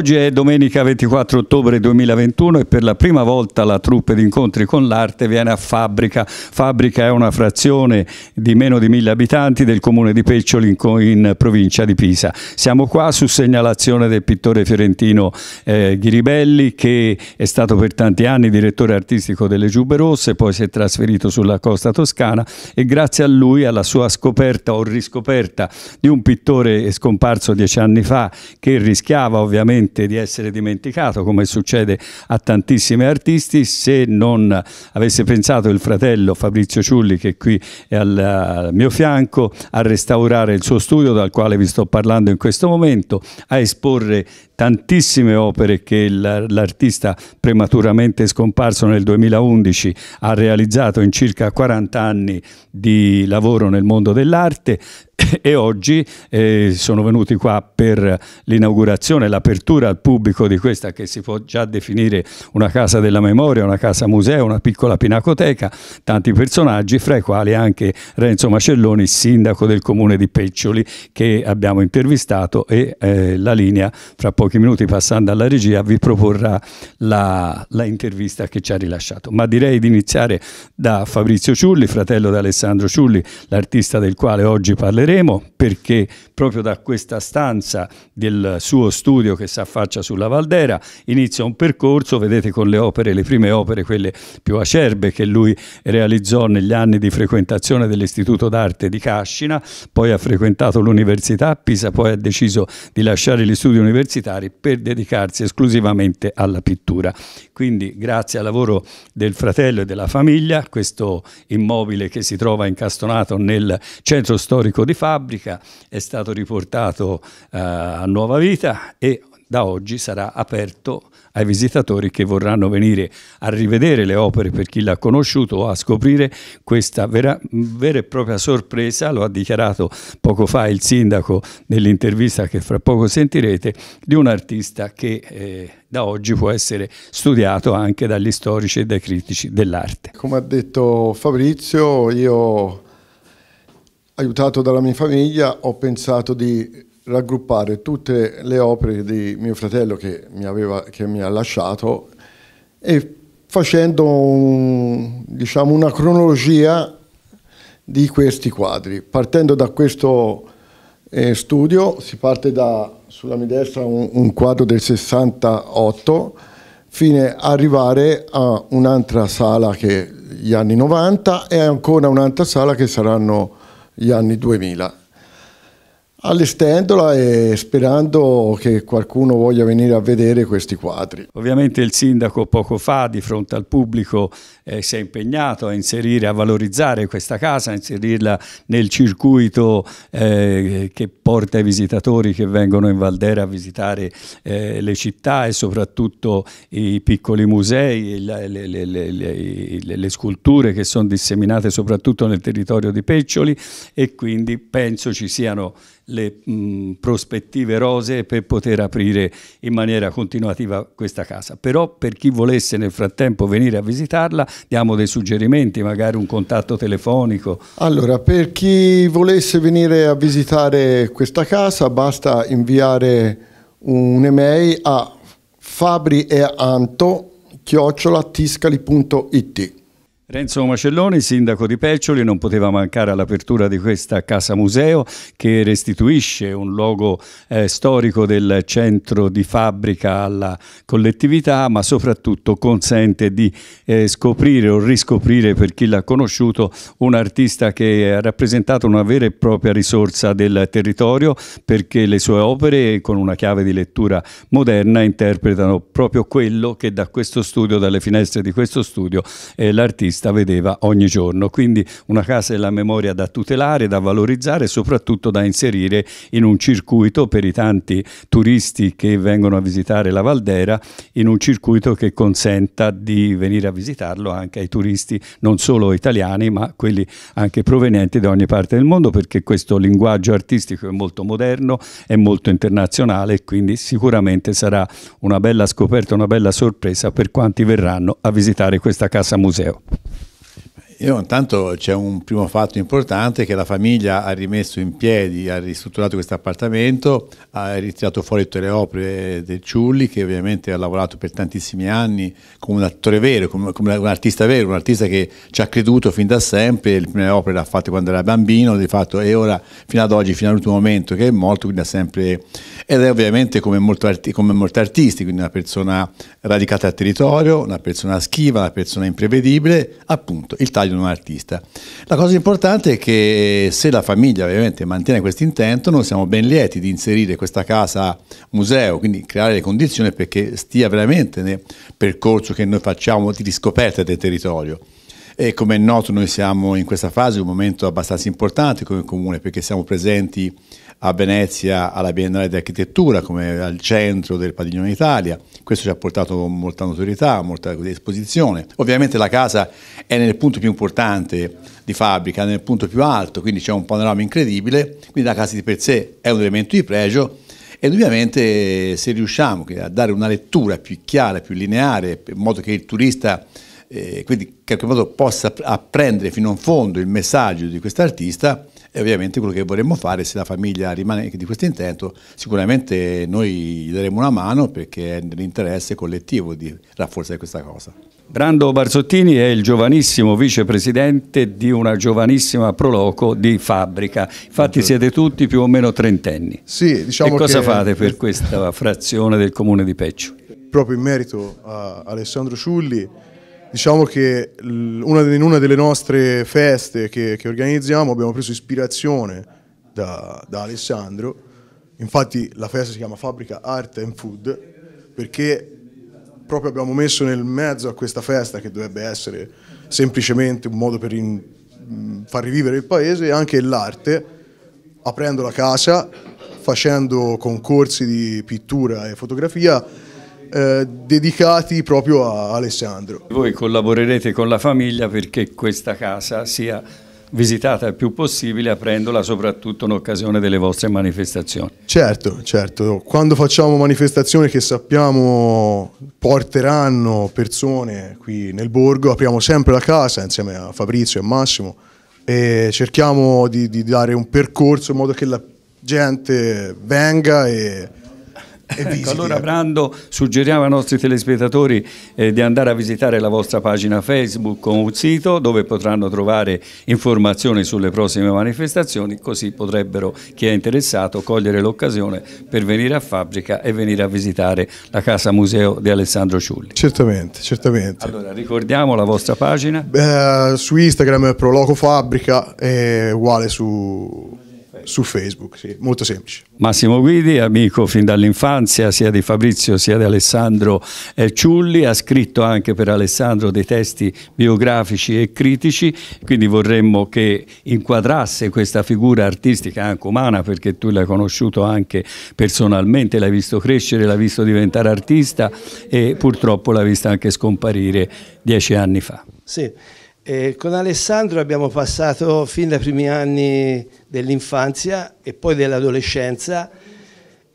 Oggi è domenica 24 ottobre 2021 e per la prima volta la truppe di incontri con l'arte viene a Fabbrica. Fabbrica è una frazione di meno di mille abitanti del comune di Peccioli in, in provincia di Pisa. Siamo qua su segnalazione del pittore fiorentino eh, Ghiribelli che è stato per tanti anni direttore artistico delle Giube Rosse, poi si è trasferito sulla costa toscana e grazie a lui, alla sua scoperta o riscoperta di un pittore scomparso dieci anni fa che rischiava ovviamente veramente di essere dimenticato, come succede a tantissimi artisti, se non avesse pensato il fratello Fabrizio Ciulli, che qui è al mio fianco, a restaurare il suo studio dal quale vi sto parlando in questo momento, a esporre tantissime opere che l'artista prematuramente scomparso nel 2011 ha realizzato in circa 40 anni di lavoro nel mondo dell'arte, e oggi eh, sono venuti qua per l'inaugurazione, l'apertura al pubblico di questa che si può già definire una casa della memoria, una casa museo, una piccola pinacoteca, tanti personaggi, fra i quali anche Renzo Macelloni, sindaco del comune di Peccioli, che abbiamo intervistato e eh, la linea fra pochi minuti passando alla regia vi proporrà la, la intervista che ci ha rilasciato. Ma direi di iniziare da Fabrizio Ciulli, fratello di Alessandro Ciulli, l'artista del quale oggi parleremo vedremo perché proprio da questa stanza del suo studio che si affaccia sulla Valdera inizia un percorso, vedete con le opere, le prime opere, quelle più acerbe che lui realizzò negli anni di frequentazione dell'Istituto d'Arte di Cascina, poi ha frequentato l'Università a Pisa, poi ha deciso di lasciare gli studi universitari per dedicarsi esclusivamente alla pittura. Quindi grazie al lavoro del fratello e della famiglia, questo immobile che si trova incastonato nel centro storico di Faro, fabbrica, è stato riportato eh, a nuova vita e da oggi sarà aperto ai visitatori che vorranno venire a rivedere le opere per chi l'ha conosciuto o a scoprire questa vera, vera, e propria sorpresa, lo ha dichiarato poco fa il sindaco nell'intervista che fra poco sentirete, di un artista che eh, da oggi può essere studiato anche dagli storici e dai critici dell'arte. Come ha detto Fabrizio, io aiutato dalla mia famiglia, ho pensato di raggruppare tutte le opere di mio fratello che mi, aveva, che mi ha lasciato e facendo un, diciamo, una cronologia di questi quadri. Partendo da questo eh, studio, si parte da, sulla mia destra, un, un quadro del 68, fino ad arrivare a un'altra sala che è gli anni 90 e ancora un'altra sala che saranno gli anni 2000 allestendola e sperando che qualcuno voglia venire a vedere questi quadri. Ovviamente il sindaco poco fa di fronte al pubblico eh, si è impegnato a inserire, a valorizzare questa casa, a inserirla nel circuito eh, che porta i visitatori che vengono in Valdera a visitare eh, le città e soprattutto i piccoli musei, le, le, le, le sculture che sono disseminate soprattutto nel territorio di Peccioli e quindi penso ci siano le mh, mm, prospettive rose per poter aprire in maniera continuativa questa casa. Però per chi volesse nel frattempo venire a visitarla diamo dei suggerimenti, magari un contatto telefonico. Allora, per chi volesse venire a visitare questa casa basta inviare un'email a fabrieanto.tiscali.it Renzo Macelloni, sindaco di Peccioli, non poteva mancare all'apertura di questa casa museo che restituisce un luogo eh, storico del centro di fabbrica alla collettività, ma soprattutto consente di eh, scoprire o riscoprire per chi l'ha conosciuto un artista che ha rappresentato una vera e propria risorsa del territorio perché le sue opere con una chiave di lettura moderna interpretano proprio quello che da questo studio, dalle finestre di questo studio, eh, l'artista vista vedeva ogni giorno. Quindi una casa della memoria da tutelare, da valorizzare e soprattutto da inserire in un circuito per i tanti turisti che vengono a visitare la Valdera, in un circuito che consenta di venire a visitarlo anche ai turisti non solo italiani ma quelli anche provenienti da ogni parte del mondo perché questo linguaggio artistico è molto moderno, è molto internazionale e quindi sicuramente sarà una bella scoperta, una bella sorpresa per quanti verranno a visitare questa casa museo. Io intanto c'è un primo fatto importante che la famiglia ha rimesso in piedi, ha ristrutturato questo appartamento, ha ritirato fuori tutte le opere del Ciulli che ovviamente ha lavorato per tantissimi anni come un attore vero, come, come un artista vero, un artista che ci ha creduto fin da sempre, le prime opere le ha fatte quando era bambino, di fatto e ora fino ad oggi, fino all'ultimo momento che è morto, quindi ha sempre... ed è ovviamente come, molto arti, come molti artisti, quindi una persona radicata al territorio, una persona schiva, una persona imprevedibile, appunto il taglio tagliano un artista. La cosa importante è che eh, se la famiglia ovviamente mantiene questo intento, noi siamo ben lieti di inserire questa casa museo, quindi creare le condizioni perché stia veramente nel percorso che noi facciamo di riscoperta del territorio. E come è noto noi siamo in questa fase un momento abbastanza importante come comune perché siamo presenti a Venezia alla Biennale di Architettura come al centro del Padiglione Italia. Questo ci ha portato molta notorietà, molta esposizione. Ovviamente la casa è nel punto più importante di fabbrica, nel punto più alto, quindi c'è un panorama incredibile, quindi la casa di per sé è un elemento di pregio e ovviamente se riusciamo a dare una lettura più chiara, più lineare, in modo che il turista eh, quindi in qualche modo possa apprendere fino in fondo il messaggio di quest'artista, e ovviamente quello che vorremmo fare se la famiglia rimane di questo intento sicuramente noi gli daremo una mano perché è nell'interesse collettivo di rafforzare questa cosa. Brando Barzottini è il giovanissimo vicepresidente di una giovanissima Proloco di fabbrica, infatti siete tutti più o meno trentenni. Sì, diciamo e cosa che... fate per questa frazione del comune di Peccio? Proprio in merito a Alessandro Ciulli Diciamo che in una delle nostre feste che, che organizziamo abbiamo preso ispirazione da, da Alessandro, infatti la festa si chiama Fabbrica Art and Food perché proprio abbiamo messo nel mezzo a questa festa che dovrebbe essere semplicemente un modo per in, mm, far rivivere il paese anche l'arte, aprendo la casa, facendo concorsi di pittura e fotografia eh, dedicati proprio a Alessandro. Voi collaborerete con la famiglia perché questa casa sia visitata il più possibile aprendola soprattutto in occasione delle vostre manifestazioni. Certo, certo, quando facciamo manifestazioni che sappiamo porteranno persone qui nel borgo, apriamo sempre la casa insieme a Fabrizio e Massimo e cerchiamo di, di dare un percorso in modo che la gente venga e Ecco, allora Brando suggeriamo ai nostri telespettatori eh, di andare a visitare la vostra pagina Facebook o un sito dove potranno trovare informazioni sulle prossime manifestazioni, così potrebbero chi è interessato cogliere l'occasione per venire a fabbrica e venire a visitare la Casa Museo di Alessandro Ciulli. Certamente, certamente. Allora ricordiamo la vostra pagina. Beh, su Instagram è Proloco Fabbrica e uguale su eh, su Facebook, sì, molto semplice. Massimo Guidi, amico fin dall'infanzia sia di Fabrizio sia di Alessandro eh, Ciulli, ha scritto anche per Alessandro dei testi biografici e critici, quindi vorremmo che inquadrasse questa figura artistica anche umana, perché tu l'hai conosciuto anche personalmente, l'hai visto crescere, l'hai visto diventare artista e purtroppo l'hai vista anche scomparire dieci anni fa. Sì. Eh, con Alessandro abbiamo passato fin dai primi anni dell'infanzia e poi dell'adolescenza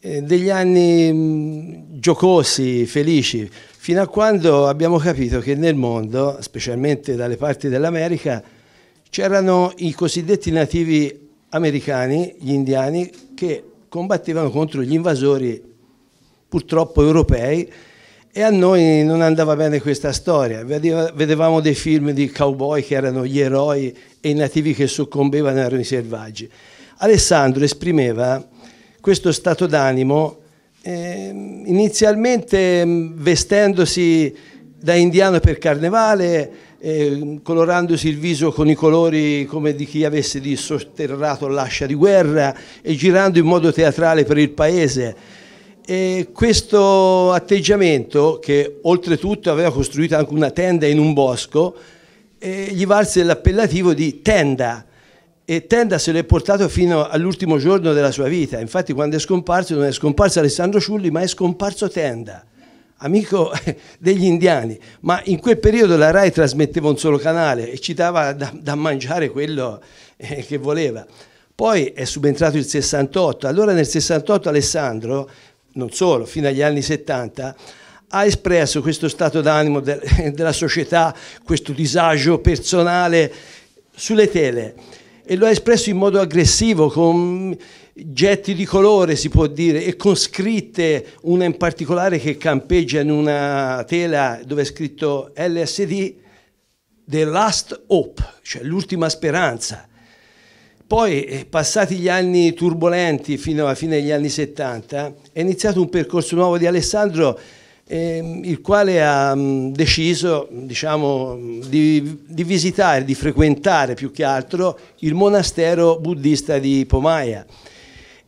eh, degli anni mh, mm, giocosi, felici, fino a quando abbiamo capito che nel mondo, specialmente dalle parti dell'America, c'erano i cosiddetti nativi americani, gli indiani, che combattevano contro gli invasori purtroppo europei e a noi non andava bene questa storia, vedevamo dei film di cowboy che erano gli eroi e i nativi che soccombevano erano i selvaggi. Alessandro esprimeva questo stato d'animo eh, inizialmente ehm, vestendosi da indiano per carnevale, eh, colorandosi il viso con i colori come di chi avesse sotterrato l'ascia di guerra e girando in modo teatrale per il paese e questo atteggiamento, che oltretutto aveva costruito anche una tenda in un bosco, eh, gli valse l'appellativo di tenda e Tenda se l'è portato fino all'ultimo giorno della sua vita. Infatti quando è scomparso non è scomparso Alessandro Ciulli, ma è scomparso Tenda, amico degli indiani. Ma in quel periodo la RAI trasmetteva un solo canale e ci dava da, da mangiare quello eh, che voleva. Poi è subentrato il 68, allora nel 68 Alessandro non solo, fino agli anni 70, ha espresso questo stato d'animo de della società, questo disagio personale sulle tele e lo ha espresso in modo aggressivo con getti di colore si può dire e con scritte, una in particolare che campeggia in una tela dove è scritto LSD The Last Hope, cioè l'ultima speranza poi, eh, passati gli anni turbolenti fino alla fine degli anni 70, è iniziato un percorso nuovo di Alessandro, ehm, il quale ha mm, deciso diciamo, mm, di, di, visitare, di frequentare più che altro il monastero buddista di Pomaia.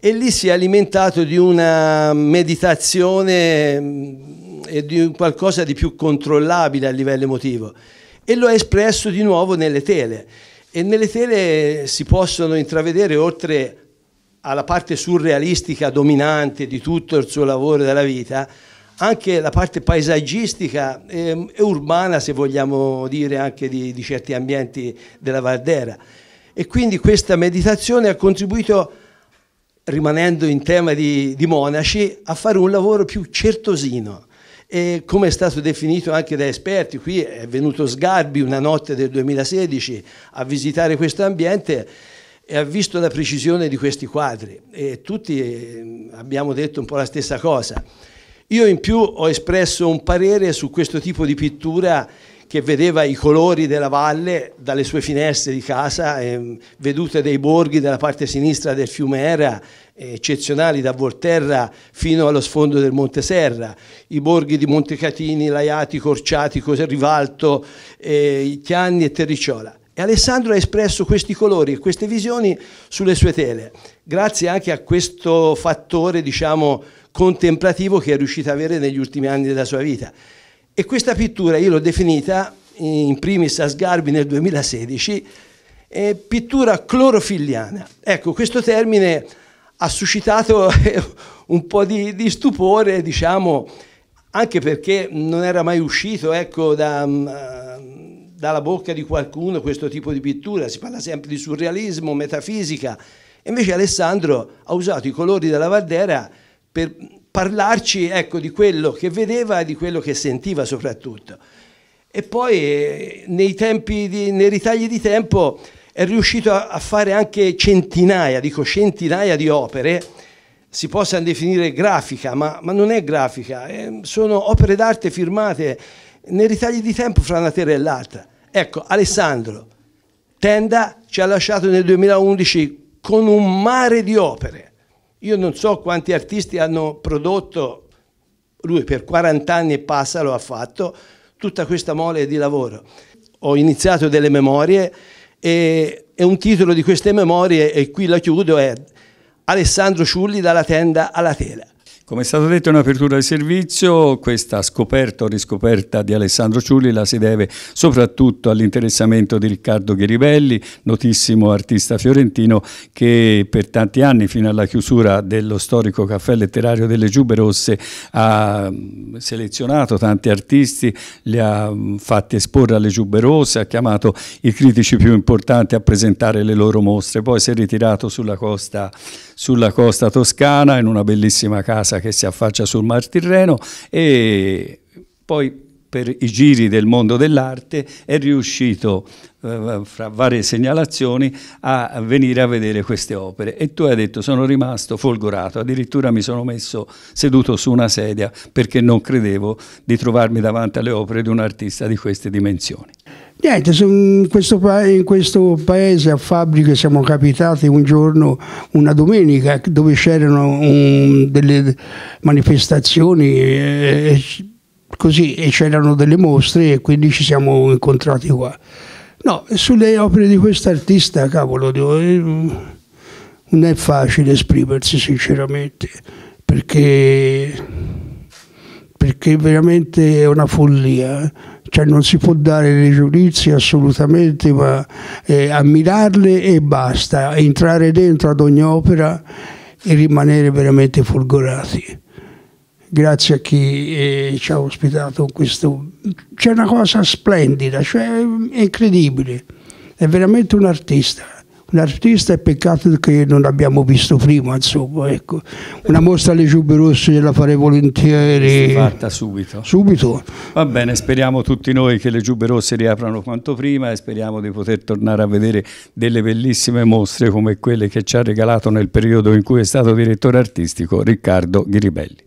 E lì si è alimentato di una meditazione mm, e di qualcosa di più controllabile a livello emotivo. E lo ha espresso di nuovo nelle tele. E nelle tele si possono intravedere, oltre alla parte surrealistica dominante di tutto il suo lavoro della vita, anche la parte paesaggistica e, ehm, e urbana, se vogliamo dire, anche di, di certi ambienti della Vardera. E quindi questa meditazione ha contribuito, rimanendo in tema di, di monaci, a fare un lavoro più certosino, e come è stato definito anche da esperti, qui è venuto Sgarbi una notte del 2016 a visitare questo ambiente e ha visto la precisione di questi quadri e tutti eh, abbiamo detto un po' la stessa cosa. Io in più ho espresso un parere su questo tipo di pittura che vedeva i colori della valle dalle sue finestre di casa, eh, vedute dei borghi della parte sinistra del fiume Era, eh, eccezionali da Volterra fino allo sfondo del Monte Serra, i borghi di Montecatini, Laiati, Corciati, Rivalto, eh, Chianni e Terricciola. E Alessandro ha espresso questi colori e queste visioni sulle sue tele, grazie anche a questo fattore, diciamo, contemplativo che è riuscito ad avere negli ultimi anni della sua vita. E questa pittura io l'ho definita, in primis a Sgarbi nel 2016, eh, pittura clorofilliana. Ecco, questo termine ha suscitato eh, un po' di, di, stupore, diciamo, anche perché non era mai uscito ecco, da, mm, eh, dalla bocca di qualcuno questo tipo di pittura, si parla sempre di surrealismo, metafisica, invece Alessandro ha usato i colori della Valdera per parlarci ecco, di quello che vedeva e di quello che sentiva soprattutto. E poi eh, nei, di, nei ritagli di tempo è riuscito a, a fare anche centinaia, dico centinaia di opere, si possano definire grafica, ma, ma non è grafica, eh, sono opere d'arte firmate nei ritagli di tempo fra una terra e l'altra. Ecco, Alessandro Tenda ci ha lasciato nel 2011 con un mare di opere io non so quanti artisti hanno prodotto, lui per 40 anni e passa lo ha fatto, tutta questa mole di lavoro. Ho iniziato delle memorie e, e un titolo di queste memorie, e qui la chiudo, è Alessandro Ciulli dalla tenda alla tela. Come è stato detto in apertura di servizio, questa scoperta o riscoperta di Alessandro Ciulli la si deve soprattutto all'interessamento di Riccardo Ghiribelli, notissimo artista fiorentino che per tanti anni, fino alla chiusura dello storico caffè letterario delle Giube Rosse, ha mm, selezionato tanti artisti, li ha mm, fatti esporre alle Giube Rosse, ha chiamato i critici più importanti a presentare le loro mostre, poi si è ritirato sulla costa, sulla costa toscana in una bellissima casa che si affaccia sul Mar Tirreno e poi per i giri del mondo dell'arte è riuscito, eh, fra varie segnalazioni, a venire a vedere queste opere. E tu hai detto sono rimasto folgorato, addirittura mi sono messo seduto su una sedia perché non credevo di trovarmi davanti alle opere di un artista di queste dimensioni. Niente, in questo, paese, in questo, paese a Fabbriche siamo capitati un giorno, una domenica, dove c'erano um, delle manifestazioni. Eh, eh così e c'erano delle mostre e quindi ci siamo incontrati qua. No, sulle opere di quest'artista, cavolo, eh, non è facile esprimersi sinceramente, perché, perché veramente è una follia. Eh. Cioè non si può dare dei giudizi assolutamente, ma eh, ammirarle e basta, entrare dentro ad ogni opera e rimanere veramente folgorati grazie a chi eh, ci ha ospitato questo. C'è una cosa splendida, cioè è incredibile, è veramente un artista. Un artista è peccato che non l'abbiamo visto prima, insomma, ecco. Una mostra alle Giubbe Rosse la farei volentieri. Fatta subito. Subito. Va bene, speriamo tutti noi che le Giubbe Rosse riaprano quanto prima e speriamo di poter tornare a vedere delle bellissime mostre come quelle che ci ha regalato nel periodo in cui è stato direttore artistico Riccardo Ghiribelli.